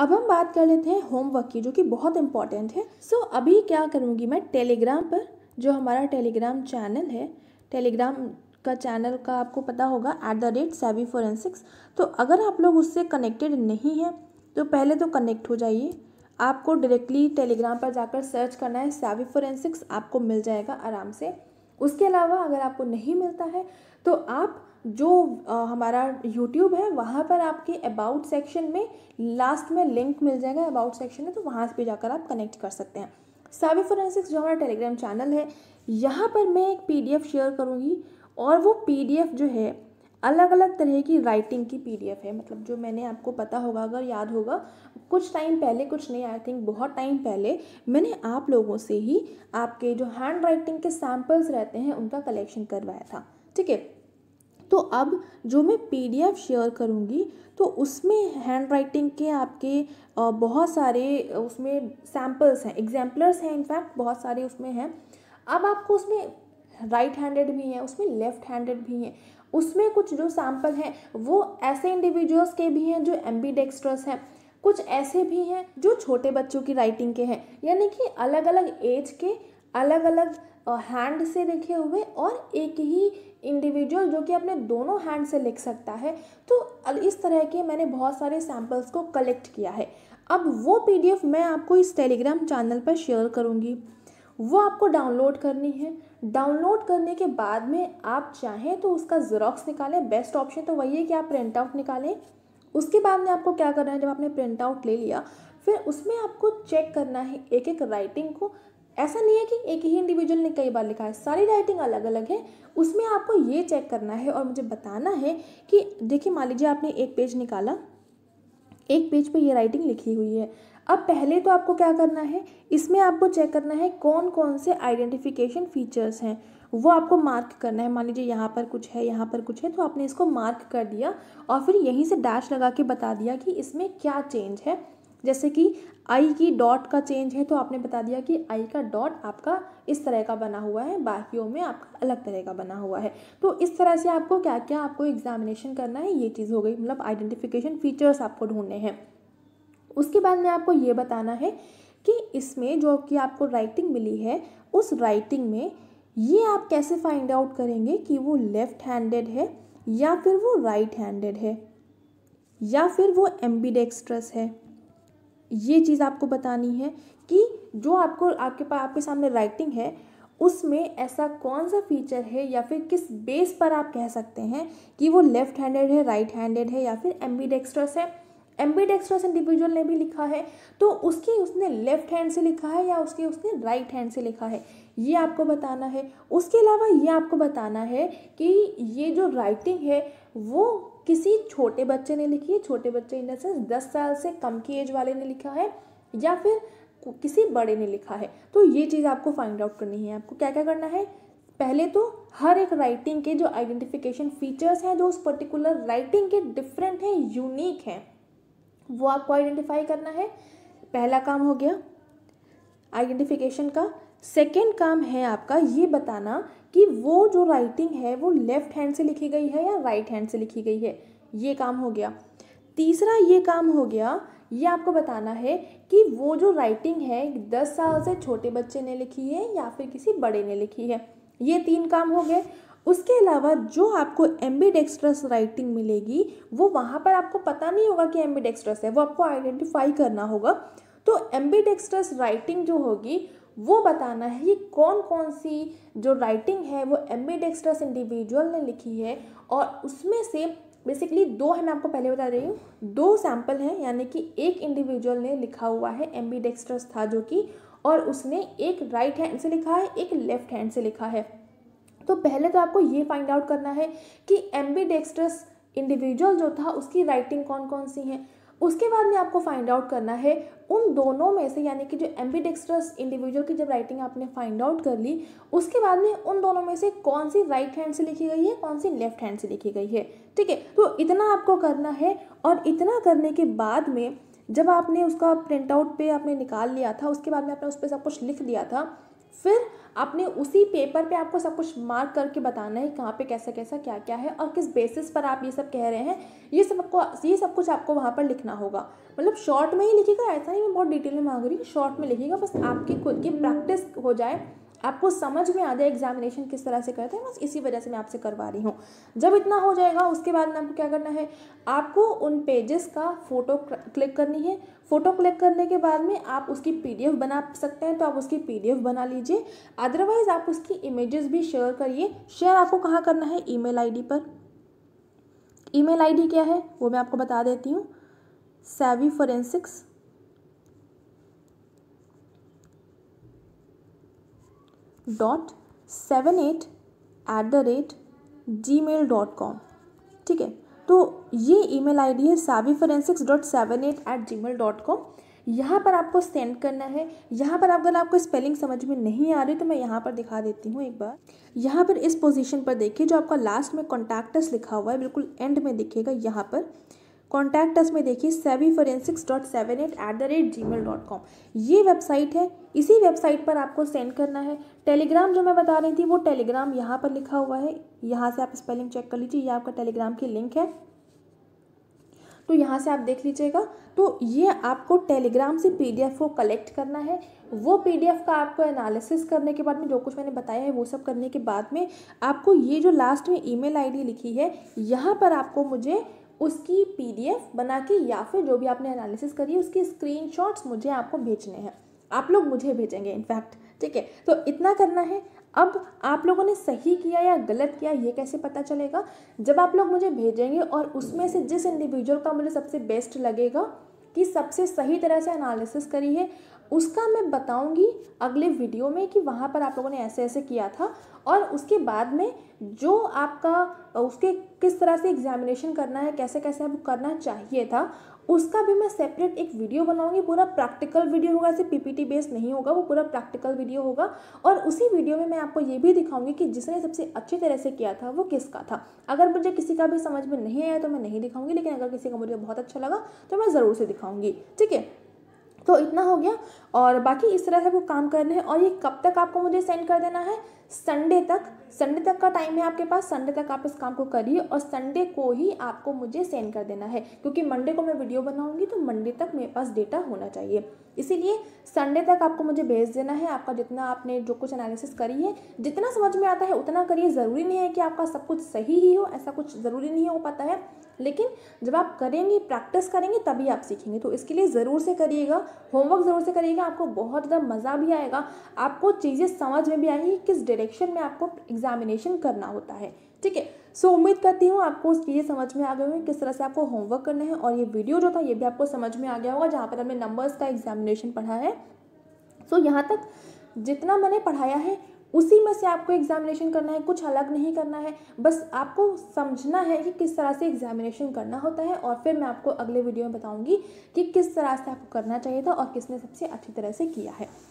अब हम बात कर लेते हैं होमवर्क की जो कि बहुत इंपॉर्टेंट है सो so, अभी क्या करूँगी मैं टेलीग्राम पर जो हमारा टेलीग्राम चैनल है टेलीग्राम का चैनल का आपको पता होगा at the rate Savvy Forensics तो अगर आप लोग उससे कनेक्टेड नहीं हैं तो पहले तो कनेक्ट हो जाइए आपको डायरेक्टली टेलीग्राम पर जाकर सर्च करना है सैवी फोरेंसिक्स आपको मिल जाएगा आराम से उसके अलावा अगर आपको नहीं मिलता है तो आप जो हमारा यूट्यूब है वहाँ पर आपके अबाउट सेक्शन में लास्ट में लिंक मिल जाएगा अबाउट सेक्शन में तो वहाँ से भी जाकर आप कनेक्ट कर सकते हैं साबी फोरेंसिक्स जो हमारा टेलीग्राम चैनल है यहाँ पर मैं एक पी शेयर करूँगी और वो पी जो है अलग अलग तरह की राइटिंग की पी है मतलब जो मैंने आपको पता होगा अगर याद होगा कुछ टाइम पहले कुछ नहीं आई थिंक बहुत टाइम पहले मैंने आप लोगों से ही आपके जो हैंड राइटिंग के सैम्पल्स रहते हैं उनका कलेक्शन करवाया था ठीक है तो अब जो मैं पीडीएफ शेयर करूँगी तो उसमें हैंड राइटिंग के आपके बहुत सारे उसमें सैम्पल्स हैं एग्जाम्पलर्स हैं इनफैक्ट बहुत सारे उसमें हैं अब आपको उसमें राइट हैंडेड भी हैं उसमें लेफ़्ट हैंडेड भी हैं उसमें कुछ जो सैम्पल हैं वो ऐसे इंडिविजुअल्स के भी हैं जो एम हैं कुछ ऐसे भी हैं जो छोटे बच्चों की राइटिंग के हैं यानी कि अलग अलग एज के अलग अलग हैंड से लिखे हुए और एक ही इंडिविजुअल जो कि अपने दोनों हैंड से लिख सकता है तो इस तरह के मैंने बहुत सारे सैम्पल्स को कलेक्ट किया है अब वो पीडीएफ मैं आपको इस टेलीग्राम चैनल पर शेयर करूँगी वो आपको डाउनलोड करनी है डाउनलोड करने के बाद में आप चाहें तो उसका जेरोक्स निकालें बेस्ट ऑप्शन तो वही है कि आप प्रिंट आउट निकालें उसके बाद में आपको क्या करना है जब आपने प्रिंट आउट ले लिया फिर उसमें आपको चेक करना है एक एक राइटिंग को ऐसा नहीं है कि एक ही इंडिविजुअल ने कई बार लिखा है सारी राइटिंग अलग अलग है उसमें आपको ये चेक करना है और मुझे बताना है कि देखिए मान लीजिए आपने एक पेज निकाला एक पेज पे ये राइटिंग लिखी हुई है अब पहले तो आपको क्या करना है इसमें आपको चेक करना है कौन कौन से आइडेंटिफिकेशन फीचर्स हैं वो आपको मार्क करना है मान लीजिए यहाँ पर कुछ है यहाँ पर कुछ है तो आपने इसको मार्क कर दिया और फिर यहीं से डैश लगा के बता दिया कि इसमें क्या चेंज है जैसे कि आई की डॉट का चेंज है तो आपने बता दिया कि आई का डॉट आपका इस तरह का बना हुआ है बाकियों में आपका अलग तरह का बना हुआ है तो इस तरह से आपको क्या क्या आपको एग्जामिनेशन करना है ये चीज़ हो गई मतलब आइडेंटिफिकेशन फीचर्स आपको ढूंढने हैं उसके बाद में आपको ये बताना है कि इसमें जो कि आपको राइटिंग मिली है उस राइटिंग में ये आप कैसे फाइंड आउट करेंगे कि वो लेफ़्ट हैंडेड है या फिर वो राइट right हैंडेड है या फिर वो एम्बीडेक्स्ट्रस है ये चीज़ आपको बतानी है कि जो आपको आपके पास आपके सामने राइटिंग है उसमें ऐसा कौन सा फीचर है या फिर किस बेस पर आप कह सकते हैं कि वो लेफ़्ट हैंडेड है राइट हैंडेड है या फिर एम्बीडेक्स्ट्रस है एम्बीडेक्स्ट्रस इंडिविजुअल ने भी लिखा है तो उसकी उसने लेफ़्ट हैंड से लिखा है या उसके उसने राइट right हैंड से लिखा है ये आपको बताना है उसके अलावा ये आपको बताना है कि ये जो राइटिंग है वो किसी छोटे बच्चे ने लिखी है छोटे बच्चे इन देंस दस साल से कम की एज वाले ने लिखा है या फिर किसी बड़े ने लिखा है तो ये चीज़ आपको फाइंड आउट करनी है आपको क्या क्या करना है पहले तो हर एक राइटिंग के जो आइडेंटिफिकेशन फीचर्स हैं जो उस पर्टिकुलर राइटिंग के डिफरेंट हैं यूनिक हैं वो आपको आइडेंटिफाई करना है पहला काम हो गया आइडेंटिफिकेशन का सेकेंड काम है आपका ये बताना कि वो जो राइटिंग है वो लेफ़्ट हैंड से लिखी गई है या राइट हैंड से लिखी गई है ये काम हो गया तीसरा ये काम हो गया ये आपको बताना है कि वो जो राइटिंग है दस साल से छोटे बच्चे ने लिखी है या फिर किसी बड़े ने लिखी है ये तीन काम हो गए उसके अलावा जो आपको एम्बीडेक्स्ट्रस राइटिंग मिलेगी वो वहाँ पर आपको पता नहीं होगा कि एम्बीडेक्स्ट्रस है वो आपको आइडेंटिफाई करना होगा तो एम्बीडेक्स्ट्रस राइटिंग जो होगी वो बताना है कि कौन कौन सी जो राइटिंग है वो एम्बीडेक्सट्रस इंडिविजुअल ने लिखी है और उसमें से बेसिकली दो है मैं आपको पहले बता रही हूँ दो सैम्पल हैं यानी कि एक इंडिविजुअल ने लिखा हुआ है एम्बीडेक्स्ट्रस था जो कि और उसने एक राइट हैंड से लिखा है एक लेफ्ट हैंड से लिखा है तो पहले तो आपको ये फाइंड आउट करना है कि एम्बीडेक्स्ट्रस इंडिविजुअल जो था उसकी राइटिंग कौन कौन सी हैं उसके बाद में आपको फाइंड आउट करना है उन दोनों में से यानी कि जो एम्बिडेक्स्ट्रस इंडिविजुअल की जब राइटिंग आपने फाइंड आउट कर ली उसके बाद में उन दोनों में से कौन सी राइट हैंड से लिखी गई है कौन सी लेफ्ट हैंड से लिखी गई है ठीक है तो इतना आपको करना है और इतना करने के बाद में जब आपने उसका प्रिंट आउट पे आपने निकाल लिया था उसके बाद में आपने उस पर सब कुछ लिख दिया था फिर आपने उसी पेपर पे आपको सब कुछ मार्क करके बताना है कहाँ पे कैसा कैसा क्या क्या है और किस बेसिस पर आप ये सब कह रहे हैं ये सब आपको ये सब कुछ आपको वहाँ पर लिखना होगा मतलब शॉर्ट में ही लिखेगा ऐसा नहीं मैं बहुत डिटेल में मांग रही शॉर्ट में लिखेगा बस आपकी खुद की प्रैक्टिस हो जाए आपको समझ में आ जाए एग्जामिनेशन किस तरह से करते हैं बस इसी वजह से मैं आपसे करवा रही हूँ जब इतना हो जाएगा उसके बाद में आपको क्या करना है आपको उन पेजेस का फ़ोटो क्लिक करनी है फ़ोटो क्लिक करने के बाद में आप उसकी पीडीएफ बना सकते हैं तो आप उसकी पीडीएफ बना लीजिए अदरवाइज़ आप उसकी इमेजेस भी शेयर करिए शेयर आपको कहाँ करना है ईमेल आईडी पर ईमेल आईडी क्या है वो मैं आपको बता देती हूँ Savvy Forensics dot seven at at the rate Gmail dot com ठीक है तो ये ईमेल आईडी है Savvy Forensics dot seven at at Gmail dot com यहाँ पर आपको सेंड करना है यहाँ पर अगर आपको स्पेलिंग समझ में नहीं आ रही तो मैं यहाँ पर दिखा देती हूँ एक बार यहाँ पर इस पोजीशन पर देखिए जो आपका लास्ट में कॉन्टैक्टस लिखा हुआ है बिल्कुल एंड में दिखेगा यहाँ पर कॉन्टैक्ट अस में देखिए Savvy Forensics dot seven at at the rate Gmail dot com ये वेबसाइट है इसी वेबसाइट पर आपको सेंड करना है टेलीग्राम जो मैं बता रही थी वो टेलीग्राम यहाँ पर लिखा हुआ है यहाँ से आप स्पेलिंग चेक कर लीजिए ये आपका टेलीग्राम की लिंक है तो यहाँ से आप देख लीजिएगा तो ये आपको टेलीग्राम से पीडीएफ को कलेक्ट करना है वो पीडीएफ का आपको एनालिसिस करने के बाद में जो कुछ मैंने बताया है वो सब करने के बाद में आपको ये जो लास्ट में ईमेल आईडी लिखी है यहाँ पर आपको मुझे उसकी पीडीएफ बना के या फिर जो भी आपने एनालिसिस करी है उसकी स्क्रीन मुझे आपको भेजने हैं आप लोग मुझे भेजेंगे इनफैक्ट ठीक है तो इतना करना है अब आप लोगों ने सही किया या गलत किया ये कैसे पता चलेगा जब आप लोग मुझे भेजेंगे और उसमें से जिस इंडिविजुअल का मुझे सबसे बेस्ट लगेगा की सबसे सही तरह से एनालिसिस करी है उसका मैं बताऊंगी अगले वीडियो में कि वहाँ पर आप लोगों ने ऐसे ऐसे किया था और उसके बाद में जो आपका उसके किस तरह से एग्जामिनेशन करना है कैसे कैसे आपको करना चाहिए था उसका भी मैं सेपरेट एक वीडियो बनाऊंगी पूरा प्रैक्टिकल वीडियो होगा ऐसे पीपीटी बेस्ड नहीं होगा वो पूरा प्रैक्टिकल वीडियो होगा और उसी वीडियो में मैं आपको ये भी दिखाऊंगी कि जिसने सबसे अच्छी तरह से किया था वो किसका था अगर मुझे किसी का भी समझ में नहीं आया तो मैं नहीं दिखाऊंगी लेकिन अगर किसी का मुझे बहुत अच्छा लगा तो मैं ज़रूर से दिखाऊंगी ठीक है तो इतना हो गया और बाकी इस तरह से आपको काम करना है और ये कब तक आपको मुझे सेंड कर देना है संडे तक संडे तक का टाइम है आपके पास संडे तक आप इस काम को करिए और संडे को ही आपको मुझे सेंड कर देना है क्योंकि मंडे को मैं वीडियो बनाऊंगी तो मंडे तक मेरे पास डेटा होना चाहिए इसीलिए संडे तक आपको मुझे भेज देना है आपका जितना आपने जो कुछ एनालिसिस करी है जितना समझ में आता है उतना करिए ज़रूरी नहीं है कि आपका सब कुछ सही ही हो ऐसा कुछ ज़रूरी नहीं हो पाता है लेकिन जब आप करेंगे प्रैक्टिस करेंगे तभी आप सीखेंगे तो इसके लिए ज़रूर से करिएगा होमवर्क ज़रूर से करिएगा आपको बहुत ज़्यादा मज़ा भी आएगा आपको चीज़ें समझ में भी आएंगी किस डायरेक्शन में आपको एग्जामिनेशन करना होता है ठीक है सो उम्मीद करती हूँ आपको चीज़ें समझ में आ गई होंगी किस तरह से आपको होमवर्क करना है और ये वीडियो जो था ये भी आपको समझ में आ गया होगा जहाँ पर हमने नंबर्स का एग्जामिनेशन पढ़ा है सो so, यहाँ तक जितना मैंने पढ़ाया है उसी में से आपको एग्जामिनेशन करना है कुछ अलग नहीं करना है बस आपको समझना है कि किस तरह से एग्जामिनेशन करना होता है और फिर मैं आपको अगले वीडियो में बताऊंगी कि किस तरह से आपको करना चाहिए था और किसने सबसे अच्छी तरह से किया है